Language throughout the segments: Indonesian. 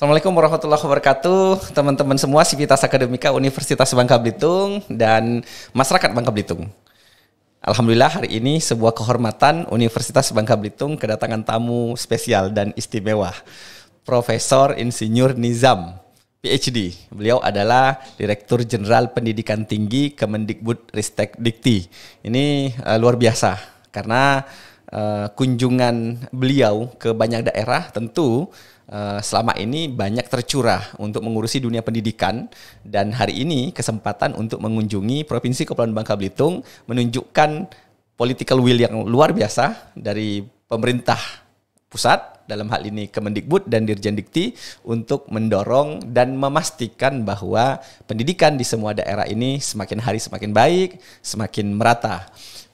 Assalamualaikum warahmatullahi wabarakatuh Teman-teman semua Sivitas Akademika Universitas Bangka Belitung Dan masyarakat Bangka Belitung Alhamdulillah hari ini sebuah kehormatan Universitas Bangka Belitung kedatangan tamu spesial dan istimewa Profesor Insinyur Nizam PhD. Beliau adalah Direktur Jenderal Pendidikan Tinggi Kemendikbud Ristek Dikti. Ini uh, luar biasa karena uh, kunjungan beliau ke banyak daerah tentu eh, selama ini banyak tercurah untuk mengurusi dunia pendidikan dan hari ini kesempatan untuk mengunjungi Provinsi Kepulauan Bangka Belitung menunjukkan political will yang luar biasa dari pemerintah pusat dalam hal ini Kemendikbud dan Dirjen Dikti untuk mendorong dan memastikan bahwa pendidikan di semua daerah ini semakin hari semakin baik, semakin merata.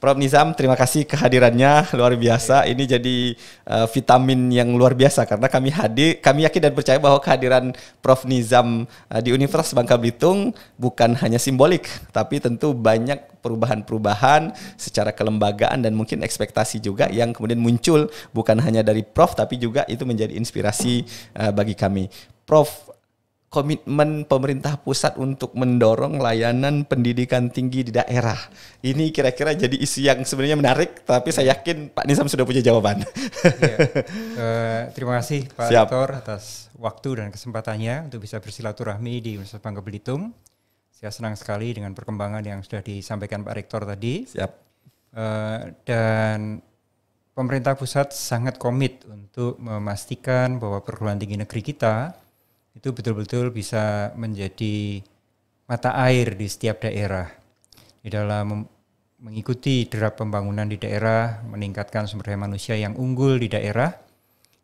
Prof Nizam, terima kasih kehadirannya luar biasa. Iya. Ini jadi uh, vitamin yang luar biasa karena kami hadir, kami yakin dan percaya bahwa kehadiran Prof Nizam uh, di Universitas Bangka Belitung bukan hanya simbolik, tapi tentu banyak perubahan-perubahan secara kelembagaan dan mungkin ekspektasi juga yang kemudian muncul bukan hanya dari Prof tapi juga itu menjadi inspirasi uh, bagi kami. Prof, komitmen pemerintah pusat untuk mendorong layanan pendidikan tinggi di daerah. Ini kira-kira jadi isu yang sebenarnya menarik, tapi saya yakin Pak Nisam sudah punya jawaban. Ya. Uh, terima kasih Pak Siap. Rektor atas waktu dan kesempatannya untuk bisa bersilaturahmi di Universitas Bangka Belitung. Saya senang sekali dengan perkembangan yang sudah disampaikan Pak Rektor tadi. Siap. Uh, dan pemerintah pusat sangat komit untuk memastikan bahwa perguruan tinggi negeri kita itu betul-betul bisa menjadi mata air di setiap daerah di dalam mengikuti derap pembangunan di daerah, meningkatkan sumber daya manusia yang unggul di daerah.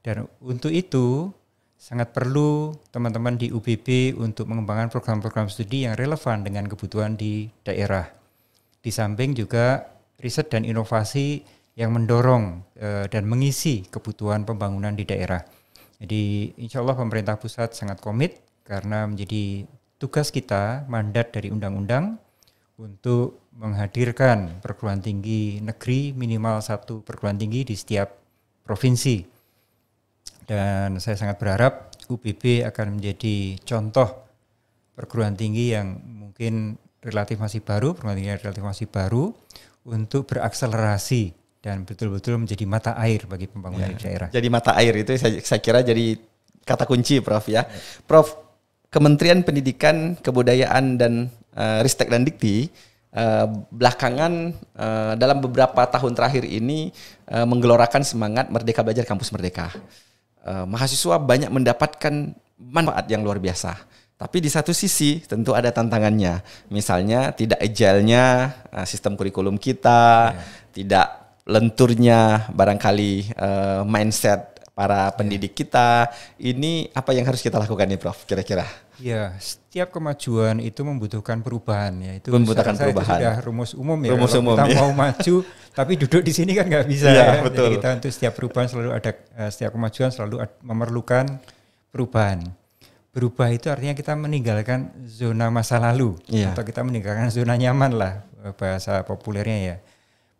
Dan untuk itu sangat perlu teman-teman di UBB untuk mengembangkan program-program studi yang relevan dengan kebutuhan di daerah. Di samping juga riset dan inovasi yang mendorong eh, dan mengisi kebutuhan pembangunan di daerah. Jadi insya Allah pemerintah pusat sangat komit karena menjadi tugas kita, mandat dari undang-undang untuk menghadirkan perguruan tinggi negeri minimal satu perguruan tinggi di setiap provinsi. Dan saya sangat berharap UBB akan menjadi contoh perguruan tinggi yang mungkin relatif masih baru, perguruan tinggi yang relatif masih baru untuk berakselerasi dan betul-betul menjadi mata air bagi pembangunan ya. daerah. Jadi mata air itu saya, saya kira jadi kata kunci Prof ya. ya. Prof, Kementerian Pendidikan, Kebudayaan dan uh, Ristek dan Dikti uh, belakangan uh, dalam beberapa tahun terakhir ini uh, menggelorakan semangat Merdeka Belajar Kampus Merdeka. Uh, mahasiswa banyak mendapatkan manfaat yang luar biasa. Tapi di satu sisi tentu ada tantangannya. Misalnya tidak agile-nya sistem kurikulum kita, yeah. tidak lenturnya barangkali uh, mindset para iya. pendidik kita ini apa yang harus kita lakukan nih Prof kira-kira? Ya, setiap kemajuan itu membutuhkan perubahan ya. Itu membutuhkan perubahan. Itu sudah rumus umum ya. Rumus umum. Kita ya. mau maju tapi duduk di sini kan nggak bisa iya, ya. ya. Betul. Jadi kita untuk setiap perubahan selalu ada eh, setiap kemajuan selalu memerlukan perubahan. Berubah itu artinya kita meninggalkan zona masa lalu ya. atau kita meninggalkan zona nyaman lah eh, bahasa populernya ya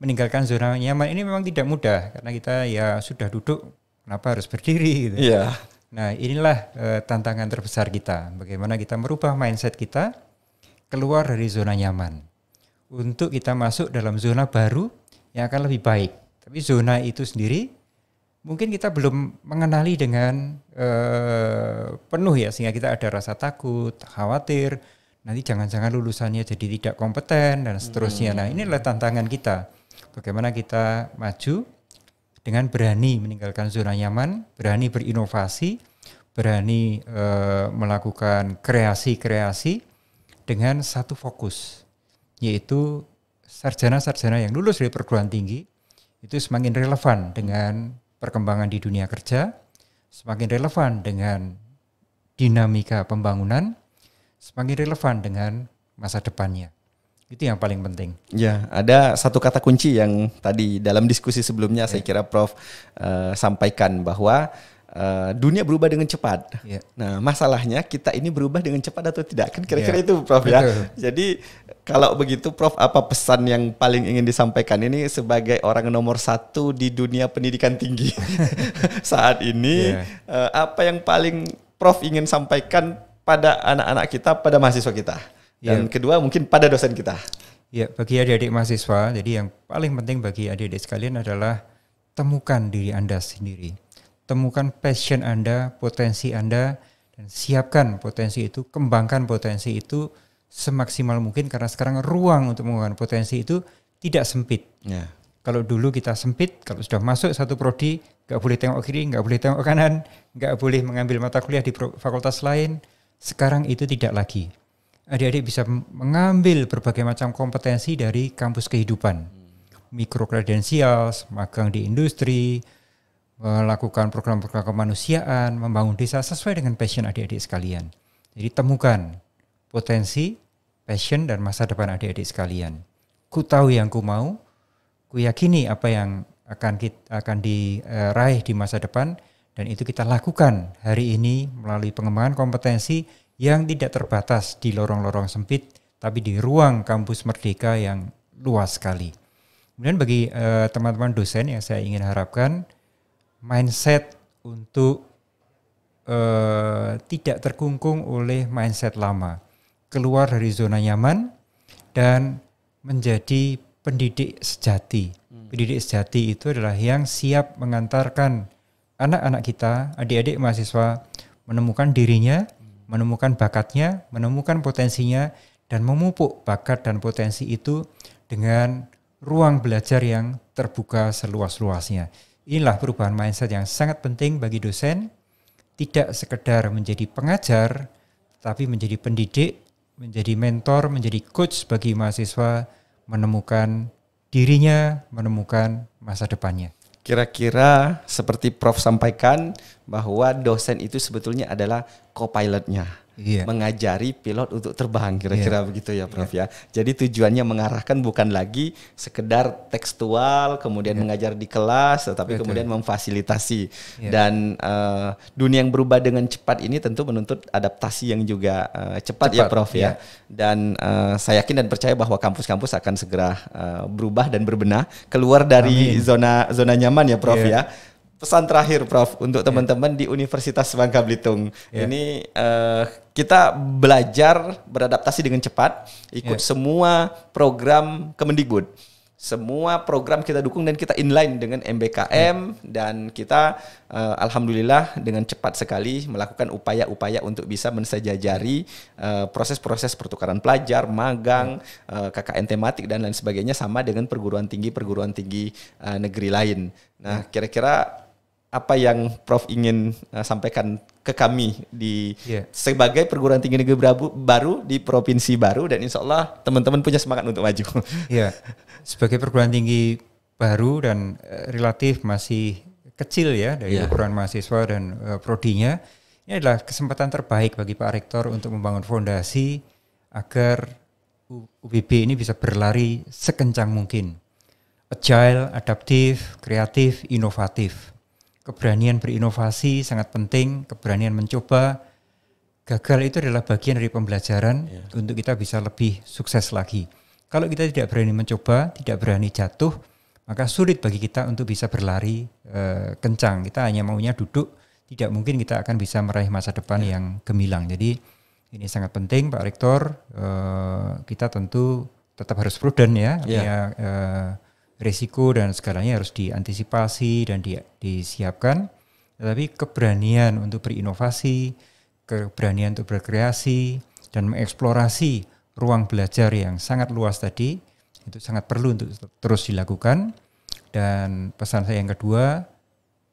meninggalkan zona nyaman ini memang tidak mudah karena kita ya sudah duduk kenapa harus berdiri gitu. Iya. Nah, inilah e, tantangan terbesar kita. Bagaimana kita merubah mindset kita keluar dari zona nyaman untuk kita masuk dalam zona baru yang akan lebih baik. Tapi zona itu sendiri mungkin kita belum mengenali dengan e, penuh ya sehingga kita ada rasa takut, khawatir, nanti jangan-jangan lulusannya jadi tidak kompeten dan seterusnya. Hmm. Nah, inilah tantangan kita bagaimana kita maju dengan berani meninggalkan zona nyaman, berani berinovasi, berani e, melakukan kreasi-kreasi dengan satu fokus, yaitu sarjana-sarjana yang lulus dari perguruan tinggi itu semakin relevan dengan perkembangan di dunia kerja, semakin relevan dengan dinamika pembangunan, semakin relevan dengan masa depannya. Itu yang paling penting. Ya, ada satu kata kunci yang tadi dalam diskusi sebelumnya yeah. saya ya. kira Prof uh, sampaikan bahwa Uh, dunia berubah dengan cepat. Yeah. Nah, masalahnya kita ini berubah dengan cepat atau tidak? Kan kira-kira yeah. itu, Prof ya. Jadi kalau begitu, Prof, apa pesan yang paling ingin disampaikan ini sebagai orang nomor satu di dunia pendidikan tinggi saat ini? Yeah. Ya. Uh, apa yang paling Prof ingin sampaikan pada anak-anak kita, pada mahasiswa kita? Dan yeah. kedua mungkin pada dosen kita. Ya, bagi adik-adik mahasiswa, jadi yang paling penting bagi adik-adik sekalian adalah temukan diri Anda sendiri. Temukan passion Anda, potensi Anda, dan siapkan potensi itu, kembangkan potensi itu semaksimal mungkin karena sekarang ruang untuk mengembangkan potensi itu tidak sempit. Yeah. Kalau dulu kita sempit, kalau sudah masuk satu prodi, nggak boleh tengok kiri, nggak boleh tengok kanan, nggak boleh mengambil mata kuliah di fakultas lain. Sekarang itu tidak lagi adik-adik bisa mengambil berbagai macam kompetensi dari kampus kehidupan. Hmm. Mikro kredensial, magang di industri, melakukan program-program kemanusiaan, membangun desa sesuai dengan passion adik-adik sekalian. Jadi temukan potensi, passion, dan masa depan adik-adik sekalian. Ku tahu yang ku mau, ku yakini apa yang akan kita, akan diraih eh, di masa depan, dan itu kita lakukan hari ini melalui pengembangan kompetensi, yang tidak terbatas di lorong-lorong sempit, tapi di ruang kampus merdeka yang luas sekali. Kemudian bagi eh, teman-teman uh, dosen yang saya ingin harapkan mindset untuk uh, tidak terkungkung oleh mindset lama, keluar dari zona nyaman dan menjadi pendidik sejati. Hmm. Pendidik sejati itu adalah yang siap mengantarkan anak-anak kita, adik-adik mahasiswa menemukan dirinya, menemukan bakatnya, menemukan potensinya, dan memupuk bakat dan potensi itu dengan ruang belajar yang terbuka seluas-luasnya. Inilah perubahan mindset yang sangat penting bagi dosen, tidak sekedar menjadi pengajar, tapi menjadi pendidik, menjadi mentor, menjadi coach bagi mahasiswa menemukan dirinya, menemukan masa depannya. Kira-kira seperti Prof sampaikan bahwa dosen itu sebetulnya adalah co-pilotnya yeah. mengajari pilot untuk terbang kira-kira yeah. begitu ya Prof yeah. ya. Jadi tujuannya mengarahkan bukan lagi sekedar tekstual kemudian yeah. mengajar di kelas tetapi Betul. kemudian memfasilitasi yeah. dan uh, dunia yang berubah dengan cepat ini tentu menuntut adaptasi yang juga uh, eh, cepat, cepat ya Prof yeah. ya. Iya. Dan uh, saya yakin dan percaya bahwa kampus-kampus akan segera uh, berubah dan berbenah keluar dari Amin. zona zona nyaman ya Prof yeah. ya pesan terakhir Prof untuk iya. teman-teman yeah. di Universitas Bangka Belitung. Yeah. Ini uh, kita belajar beradaptasi dengan cepat, ikut yeah. semua program Kemendikbud. Semua program kita dukung dan kita inline dengan MBKM yeah. dan kita uh, alhamdulillah dengan cepat sekali melakukan upaya-upaya untuk bisa mensejajari proses eh, proses-proses pertukaran pelajar, magang, yeah. Iya. uh, KKN tematik dan lain sebagainya sama dengan perguruan tinggi-perguruan tinggi uh, negeri lain. Nah, iya. kira-kira apa yang Prof ingin uh, sampaikan ke kami di yeah. sebagai perguruan tinggi negeri baru, baru di provinsi baru dan insya Allah teman-teman punya semangat untuk maju. Iya, yeah. sebagai perguruan tinggi baru dan uh, relatif masih kecil ya dari yeah. Iya. ukuran mahasiswa dan uh, prodinya, ini adalah kesempatan terbaik bagi Pak Rektor untuk membangun fondasi agar UBB ini bisa berlari sekencang mungkin, agile, adaptif, kreatif, inovatif keberanian berinovasi sangat penting, keberanian mencoba. Gagal itu adalah bagian dari pembelajaran yeah. untuk kita bisa lebih sukses lagi. Kalau kita tidak berani mencoba, tidak berani jatuh, maka sulit bagi kita untuk bisa berlari e, kencang. Kita hanya maunya duduk, tidak mungkin kita akan bisa meraih masa depan yeah. yang gemilang. Jadi ini sangat penting Pak Rektor, e, kita tentu tetap harus prudent ya, yeah. ya e, eh, risiko dan segalanya harus diantisipasi dan di, disiapkan. Tetapi keberanian untuk berinovasi, keberanian untuk berkreasi, dan mengeksplorasi ruang belajar yang sangat luas tadi, itu sangat perlu untuk terus dilakukan. Dan pesan saya yang kedua,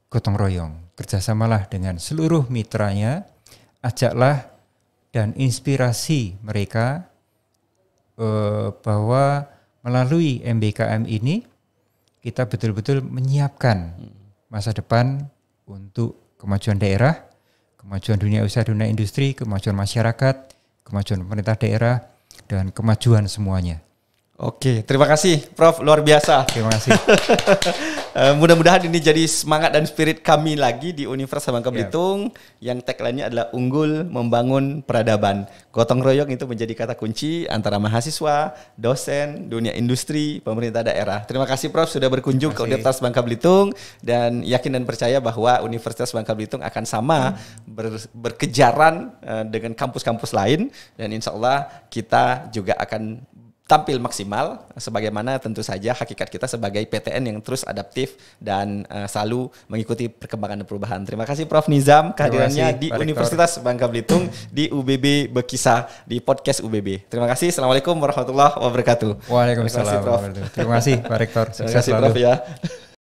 gotong royong. Kerjasamalah dengan seluruh mitranya, ajaklah dan inspirasi mereka eh, bahwa melalui MBKM ini kita betul-betul menyiapkan masa depan untuk kemajuan daerah, kemajuan dunia usaha, dunia industri, kemajuan masyarakat, kemajuan pemerintah daerah, dan kemajuan semuanya. Oke, terima kasih Prof. Luar biasa. Terima kasih. Eh, mudah-mudahan ini jadi semangat dan spirit kami lagi di Universitas Bangka ya. Belitung yeah. yang tagline-nya adalah unggul membangun peradaban. Gotong royong itu menjadi kata kunci antara mahasiswa, dosen, dunia industri, pemerintah daerah. Terima kasih Prof sudah berkunjung ke Universitas Bangka Belitung dan yakin dan percaya bahwa Universitas Bangka Belitung akan sama hmm. ber, berkejaran uh, dengan kampus-kampus lain dan insya Allah kita juga akan tampil maksimal sebagaimana tentu saja hakikat kita sebagai PTN yang terus adaptif dan uh, selalu mengikuti perkembangan dan perubahan. Terima kasih Prof Nizam kehadirannya di Pak Universitas Bangka Belitung di UBB Bekisah di podcast UBB. Terima kasih. Assalamualaikum warahmatullahi wabarakatuh. Waalaikumsalam. Terima kasih Prof. Terima kasih Pak Rektor. Terima kasih Prof ya.